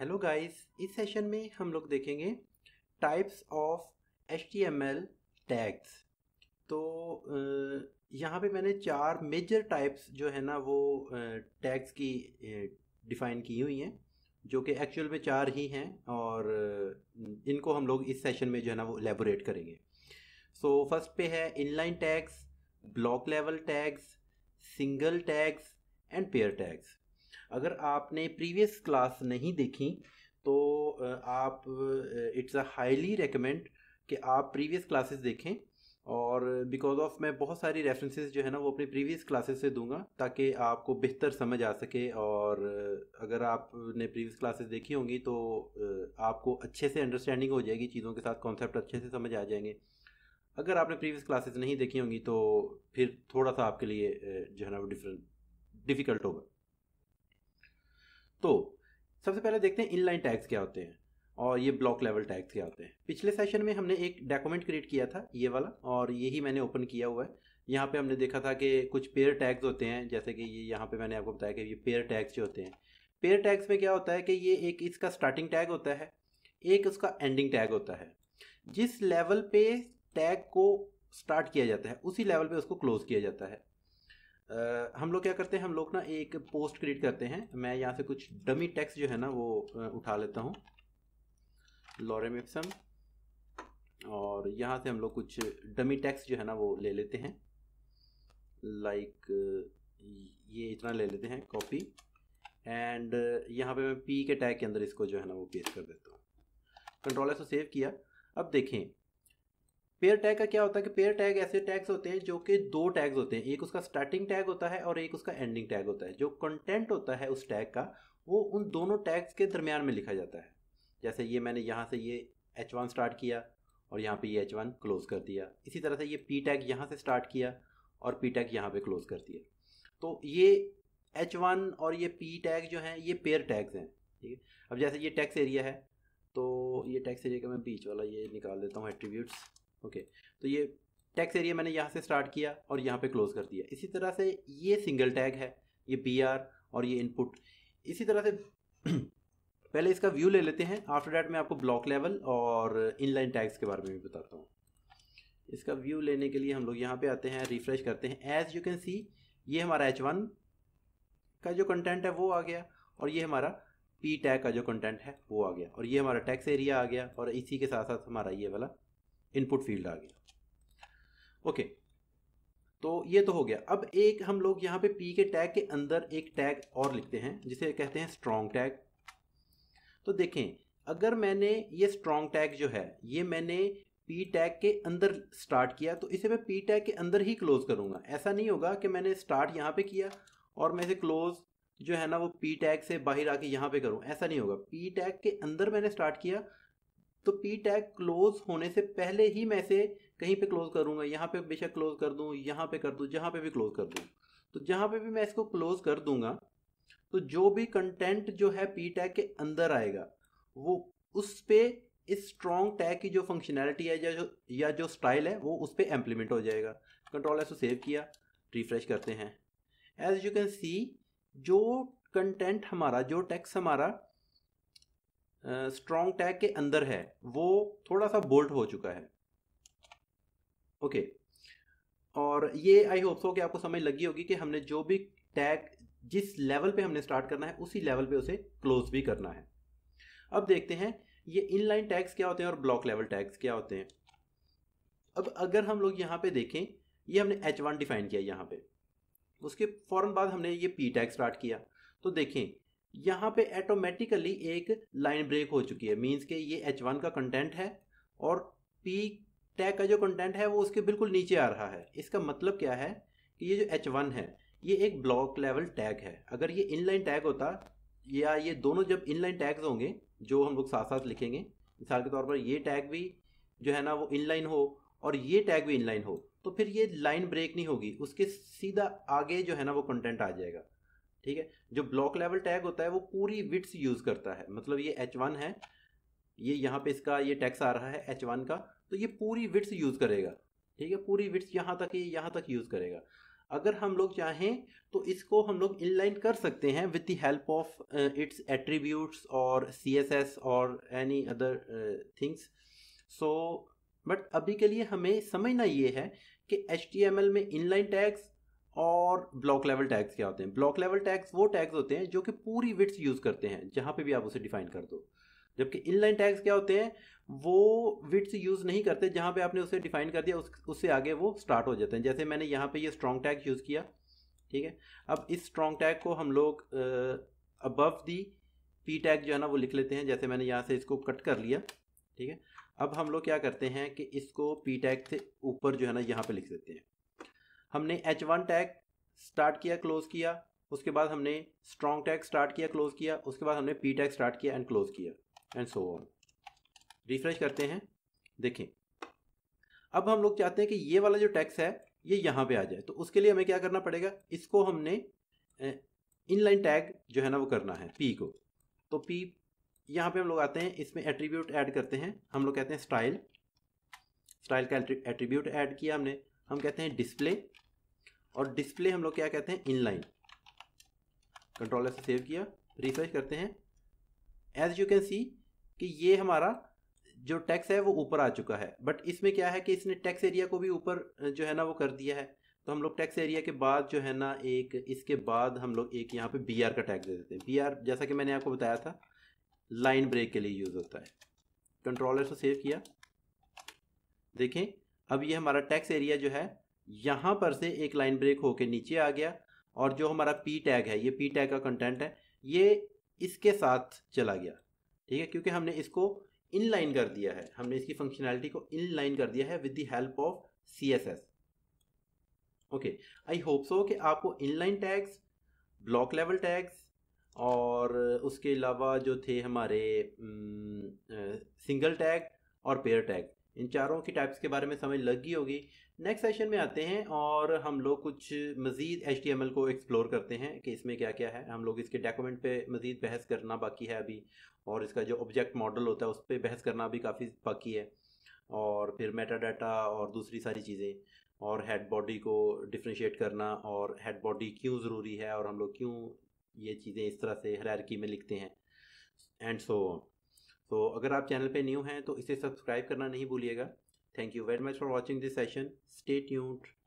Hello guys इस session में हम लोग देखेंगे टाइप्स ऑफ एच टैग्स तो यहाँ पे मैंने चार मेजर टाइप्स जो है ना वो टैग्स की डिफ़ाइन की हुई हैं जो कि एक्चुअल में चार ही हैं और इनको हम लोग इस सेशन में जो है ना वो एलेबोरेट करेंगे सो so, फर्स्ट पे है inline tags block level tags single tags and pair tags अगर आपने प्रीवियस क्लास नहीं देखी तो आप इट्स अ हाईली रिकमेंड कि आप प्रीवियस क्लासेस देखें और बिकॉज ऑफ मैं बहुत सारी रेफरेंसेस जो है ना वो अपनी प्रीवियस क्लासेस से दूंगा ताकि आपको बेहतर समझ आ सके और अगर आपने प्रीवियस क्लासेस देखी होंगी तो आपको अच्छे से अंडरस्टैंडिंग हो जाएगी चीज़ों के साथ कॉन्सेप्ट अच्छे से समझ आ जाएंगे अगर आपने प्रीवियस क्लासेस नहीं देखी होंगी तो फिर थोड़ा सा आपके लिए जो है ना वो डिफरेंट डिफ़िकल्ट होगा तो सबसे पहले देखते हैं इनलाइन टैग्स क्या होते हैं और ये ब्लॉक लेवल टैग्स क्या होते हैं पिछले सेशन में हमने एक डॉक्यूमेंट क्रिएट किया था ये वाला और यही मैंने ओपन किया हुआ है यहाँ पे हमने देखा था कि कुछ पेयर टैग्स होते हैं जैसे कि ये यहाँ पे मैंने आपको बताया कि ये पेयर टैग्स जो होते हैं पेयर टैग्स में क्या होता है कि ये एक इसका स्टार्टिंग टैग होता है एक उसका एंडिंग टैग होता है जिस लेवल पे टैग को स्टार्ट किया जाता है उसी लेवल पे उसको क्लोज किया जाता है हम लोग क्या करते हैं हम लोग ना एक पोस्ट क्रिएट करते हैं मैं यहाँ से कुछ डमी टैक्स जो है ना वो उठा लेता हूँ लॉरे मिप्सम और यहाँ से हम लोग कुछ डमी टैक्स जो है ना वो ले लेते हैं लाइक ये इतना ले लेते हैं कॉपी एंड यहाँ पे मैं पी के टैग के अंदर इसको जो है ना वो पेस्ट कर देता हूँ कंट्रोल एस सेव किया अब देखें पेयर टैग का क्या होता है कि पेयर टैग ऐसे टैग्स होते हैं जो कि दो टैग्स होते हैं एक उसका स्टार्टिंग टैग होता है और एक उसका एंडिंग टैग होता है जो कंटेंट होता है उस टैग का वो उन दोनों टैग्स के दरमियान में लिखा जाता है जैसे ये मैंने यहाँ से ये एच वन स्टार्ट किया और यहाँ पे ये एच वन क्लोज कर दिया इसी तरह से ये पी टैग यहाँ से स्टार्ट किया और पी टैग यहाँ पे क्लोज कर दिया तो ये एच वन और ये पी टैग जो हैं ये पेयर टैग्स हैं ठीक है अब जैसे ये टैक्स एरिया है तो ये टैक्स एरिया का मैं बीच वाला ये निकाल देता हूँ एट्रीब्यूट्स ओके तो ये टैक्स एरिया मैंने यहाँ से स्टार्ट किया और यहाँ पे क्लोज कर दिया इसी तरह से ये सिंगल टैग है ये पी और ये इनपुट इसी तरह से पहले इसका व्यू ले लेते हैं आफ्टर डैट मैं आपको ब्लॉक लेवल और इनलाइन टैग्स के बारे में भी बताता हूँ इसका व्यू लेने के लिए हम लोग यहाँ पे आते हैं रिफ्रेश करते हैं एज यू कैन सी ये हमारा एच वन का जो कंटेंट है वो आ गया और ये हमारा पी टैग का जो कंटेंट है वो आ गया और ये हमारा टैक्स एरिया आ गया और इसी के साथ साथ हमारा ये वाला इनपुट फील्ड आ गया ओके तो ये तो हो गया अब एक हम लोग यहाँ पे पी के टैग के अंदर एक टैग और लिखते हैं जिसे कहते हैं स्ट्रॉन्ग टैग तो देखें अगर मैंने ये स्ट्रॉन्ग टैग जो है ये मैंने पी टैग के अंदर स्टार्ट किया तो इसे मैं पी टैग के अंदर ही क्लोज करूंगा ऐसा नहीं होगा कि मैंने स्टार्ट यहाँ पे किया और मैं इसे क्लोज जो है ना वो पी टैग से बाहर आके यहां पे करूं ऐसा नहीं होगा पी टैग के अंदर मैंने स्टार्ट किया तो पी टैग क्लोज होने से पहले ही मैं इसे कहीं पे क्लोज करूँगा यहाँ पे बेशक क्लोज कर दूँ यहाँ पे कर दूँ जहाँ पे भी क्लोज कर दूँ तो जहाँ पे भी मैं इसको क्लोज कर दूंगा तो जो भी कंटेंट जो है पी टैग के अंदर आएगा वो उस पर इस स्ट्रॉन्ग टैग की जो फंक्शनैलिटी है या जो या जो स्टाइल है वो उस पर एम्प्लीमेंट हो जाएगा कंट्रोल एस सेव किया रिफ्रेश करते हैं एज यू कैन सी जो कंटेंट हमारा जो टैक्स हमारा स्ट्रॉन्ग टैग के अंदर है वो थोड़ा सा बोल्ट हो चुका है ओके okay. और ये आई होप सो कि आपको समझ लगी होगी कि हमने जो भी टैग जिस लेवल पे हमने स्टार्ट करना है उसी लेवल पे उसे क्लोज भी करना है अब देखते हैं ये इनलाइन टैग्स क्या होते हैं और ब्लॉक लेवल टैग्स क्या होते हैं अब अगर हम लोग यहाँ पे देखें ये हमने H1 डिफाइन किया यहाँ पे उसके फ़ौरन बाद हमने ये P टैग स्टार्ट किया तो देखें यहाँ पे ऑटोमेटिकली एक लाइन ब्रेक हो चुकी है मीन्स के ये एच वन का कंटेंट है और पी टैग का जो कंटेंट है वो उसके बिल्कुल नीचे आ रहा है इसका मतलब क्या है कि ये जो एच वन है ये एक ब्लॉक लेवल टैग है अगर ये इनलाइन टैग होता या ये दोनों जब इनलाइन टैग्स होंगे जो हम लोग साथ साथ लिखेंगे मिसाल के तौर पर ये टैग भी जो है ना वो इनलाइन हो और ये टैग भी इनलाइन हो तो फिर ये लाइन ब्रेक नहीं होगी उसके सीधा आगे जो है ना वो कंटेंट आ जाएगा ठीक है जो ब्लॉक लेवल टैग होता है वो पूरी विट्स यूज करता है मतलब ये एच वन है ये यहाँ पे इसका ये टैक्स आ रहा है एच वन का तो ये पूरी विट्स यूज करेगा ठीक है पूरी विट्स यहाँ तक ये यहाँ तक यूज करेगा अगर हम लोग चाहें तो इसको हम लोग इनलाइन कर सकते हैं with the help of its attributes और सीएसएस और any other things so but अभी के लिए हमें समझना ये है कि एच में इनलाइन टैग्स और ब्लॉक लेवल टैग्स क्या होते हैं ब्लॉक लेवल टैग्स वो टैग्स होते हैं जो कि पूरी विट्स यूज़ करते हैं जहाँ पे भी आप उसे डिफाइन कर दो जबकि इनलाइन टैग्स क्या होते हैं वो विट्स यूज़ नहीं करते जहाँ पे आपने उसे डिफाइन कर दिया उस उससे आगे वो स्टार्ट हो जाते हैं जैसे मैंने यहाँ पे ये यह स्ट्रॉन्ग टैग यूज़ किया ठीक है अब इस स्ट्रॉन्ग टैग को हम लोग अबव दी पी टैग जो है ना वो लिख लेते हैं जैसे मैंने यहाँ से इसको कट कर लिया ठीक है अब हम लोग क्या करते हैं कि इसको पी टैग से ऊपर जो है ना यहाँ पर लिख देते हैं हमने एच वन टैग स्टार्ट किया क्लोज किया उसके बाद हमने स्ट्रॉन्ग टैग स्टार्ट किया क्लोज किया उसके बाद हमने पी टैग स्टार्ट किया एंड क्लोज किया एंड सो ऑन रिफ्रेश करते हैं देखें अब हम लोग चाहते हैं कि ये वाला जो टैक्स है ये यहाँ पे आ जाए तो उसके लिए हमें क्या करना पड़ेगा इसको हमने इनलाइन टैग जो है ना वो करना है पी को तो पी यहाँ पे हम लोग आते हैं इसमें एट्रीब्यूट ऐड करते हैं हम लोग कहते हैं स्टाइल स्टाइल का एट्रीब्यूट ऐड किया हमने हम कहते हैं डिस्प्ले और डिस्प्ले हम लोग क्या कहते हैं इनलाइन कंट्रोलर से सेव किया रिफ्रेश करते हैं एज यू कैन सी कि ये हमारा जो टैक्स है वो ऊपर आ चुका है बट इसमें क्या है कि इसने टैक्स एरिया को भी ऊपर जो है ना वो कर दिया है तो हम लोग टैक्स एरिया के बाद जो है ना एक इसके बाद हम लोग एक यहाँ पे बी आर का टैक्स दे देते हैं बी आर जैसा कि मैंने आपको बताया था लाइन ब्रेक के लिए यूज़ होता है कंट्रोलर से सेव किया देखें अब ये हमारा टैक्स एरिया जो है यहाँ पर से एक लाइन ब्रेक होके नीचे आ गया और जो हमारा पी टैग है ये पी टैग का कंटेंट है ये इसके साथ चला गया ठीक है क्योंकि हमने इसको इनलाइन कर दिया है हमने इसकी फंक्शनैलिटी को इनलाइन कर दिया है with the help of C S S okay I hope so कि आपको inline tags block level tags और उसके अलावा जो थे हमारे सिंगल टैग और पेयर टैग इन चारों की टाइप्स के बारे में समझ लग गई होगी नेक्स्ट सेशन में आते हैं और हम लोग कुछ मज़ीद एच को एक्सप्लोर करते हैं कि इसमें क्या क्या है हम लोग इसके डॉक्यूमेंट पे मज़ीद बहस करना बाकी है अभी और इसका जो ऑब्जेक्ट मॉडल होता है उस पर बहस करना अभी काफ़ी बाकी है और फिर मेटा डाटा और दूसरी सारी चीज़ें और हेड बॉडी को डिफ्रेंशिएट करना और हेड बॉडी क्यों ज़रूरी है और हम लोग क्यों ये चीज़ें इस तरह से हरारकी में लिखते हैं एंड सो so, तो अगर आप चैनल पे न्यू हैं तो इसे सब्सक्राइब करना नहीं भूलिएगा Thank you very much for watching this session. Stay tuned.